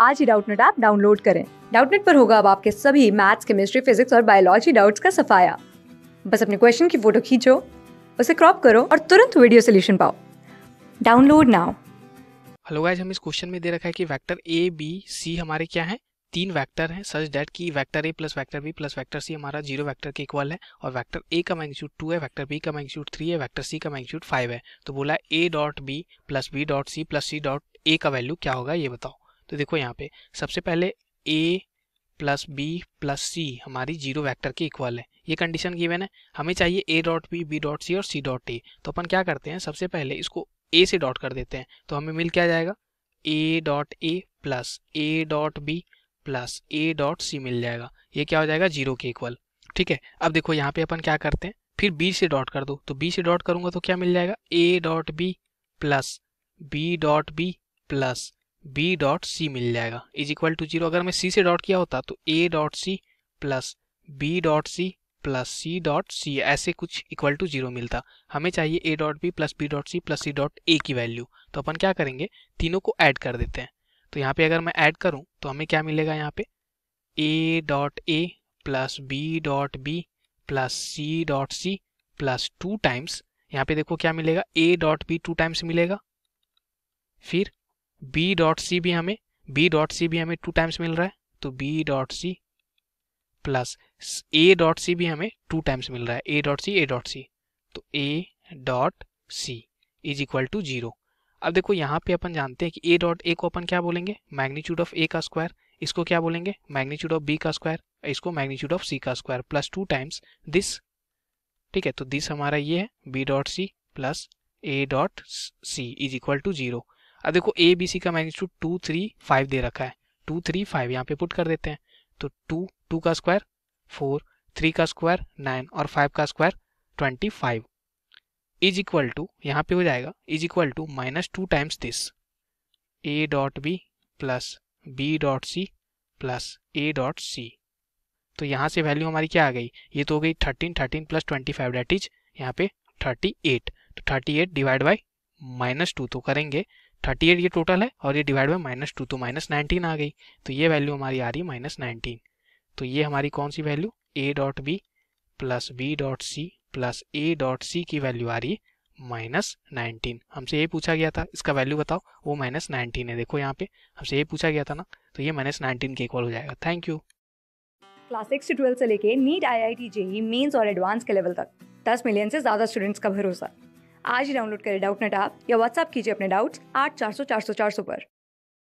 आज ही Doubtnut app download करें डाउटनेट पर होगा अब आपके सभी मैथ्स केमिस्ट्री फिजिक्स और बायोलॉजी डाउट्स का सफाया बस अपने क्वेश्चन की फोटो खींचो उसे क्रॉप करो और तुरंत वीडियो सोल्यूशन पाओ डाउनलोड नाउ हेलो गाइज हम इस क्वेश्चन में दे रखा है कि वेक्टर ए बी सी हमारे क्या है तीन वेक्टर हैं सच डेट कि vector A plus vector B plus vector C हमारा जीरो वेक्टर के इक्वल है और वेक्टर ए का मैग्नीट्यूड टू है वेक्टर बी का मैग्नीट्यूड थ्री है वेक्टर सी का मैग्नीट्यूड फाइव है तो बोला A dot B plus B dot C plus C dot A का वैल्यू क्या होगा ये बताओ तो देखो यहाँ पे सबसे पहले A plus B plus C हमारी जीरो वेक्टर के इक्वल है ये कंडीशन गिवन है हमें चाहिए A dot B B dot C और सी डॉट ए तो अपन क्या करते हैं सबसे पहले इसको ए से डॉट कर देते हैं तो हमें मिल क्या जाएगा A dot A plus A dot B plus A dot C मिल जाएगा ये क्या हो जाएगा जीरो के इक्वल ठीक है अब देखो यहाँ पे अपन क्या करते हैं फिर बी से डॉट कर दो तो बी से डॉट करूंगा तो क्या मिल जाएगा A dot B plus B dot B plus B dot C मिल जाएगा इज इक्वल टू जीरो अगर मैं सी से डॉट किया होता तो A dot C plus B dot C plus C dot C ऐसे कुछ इक्वल टू जीरो मिलता हमें चाहिए A dot B plus B dot C plus C dot A की वैल्यू तो अपन क्या करेंगे तीनों को ऐड कर देते हैं तो यहाँ पे अगर मैं ऐड करूँ तो हमें क्या मिलेगा यहाँ पे A dot A plus B dot B plus C dot C plus two times यहाँ पे देखो क्या मिलेगा A dot B two times मिलेगा फिर बी डॉट सी भी हमें बी डॉट सी भी हमें टू टाइम्स मिल रहा है तो B dot C plus A dot C भी हमें टू टाइम्स मिल रहा है ए डॉट सी ए डॉट सी तो A dot C is equal to zero अब देखो यहाँ पे अपन जानते हैं कि ए डॉट ए को अपन क्या बोलेंगे मैग्नीट्यूड ऑफ ए का स्क्वायर इसको क्या बोलेंगे मैग्नीट्यूड ऑफ बी का स्क्वायर इसको मैग्नीट्यूड ऑफ सी का square plus two times this ठीक है तो दिस हमारा ये है B dot C plus A dot C is equal to zero अब देखो ए बी सी का मैग्नीट्यूड टू थ्री फाइव दे रखा है टू थ्री फाइव यहाँ पे पुट कर देते हैं तो टू टू का स्क्वायर फोर थ्री का स्क्वायर नाइन और फाइव का square twenty five is equal to यहाँ पे हो जाएगा is equal to minus two times this A dot B plus B dot C plus A dot C तो यहाँ से वैल्यू हमारी क्या आ गई ये तो हो गई thirteen thirteen plus twenty five that is यहाँ पे थर्टी एट तो thirty eight divide by minus two तो करेंगे थर्टी एट ये टोटल है और ये डिवाइड बाई माइनस टू तो माइनस नाइनटीन आ गई तो ये वैल्यू हमारी आ रही है माइनस नाइनटीन तो ये हमारी कौन सी value A dot B plus B dot C plus A dot C की वैल्यू आ रही है माइनस नाइनटीन हमसे ये पूछा गया था इसका वैल्यू बताओ वो माइनस नाइनटीन है देखो यहाँ पे हमसे ये पूछा गया था ना तो ये माइनस नाइनटीन के इक्वल हो जाएगा थैंक यू क्लास सिक्स से ट्वेल्व से लेके NEET I I T JEE mains और एडवांस के लेवल तक दस मिलियन से ज़्यादा स्टूडेंट्स का भरोसा आज ही डाउनलोड करें डाउट ऐप या व्हाट्सअप कीजिए अपने डाउट्स आठ चार सौ चार सौ चार सौ पर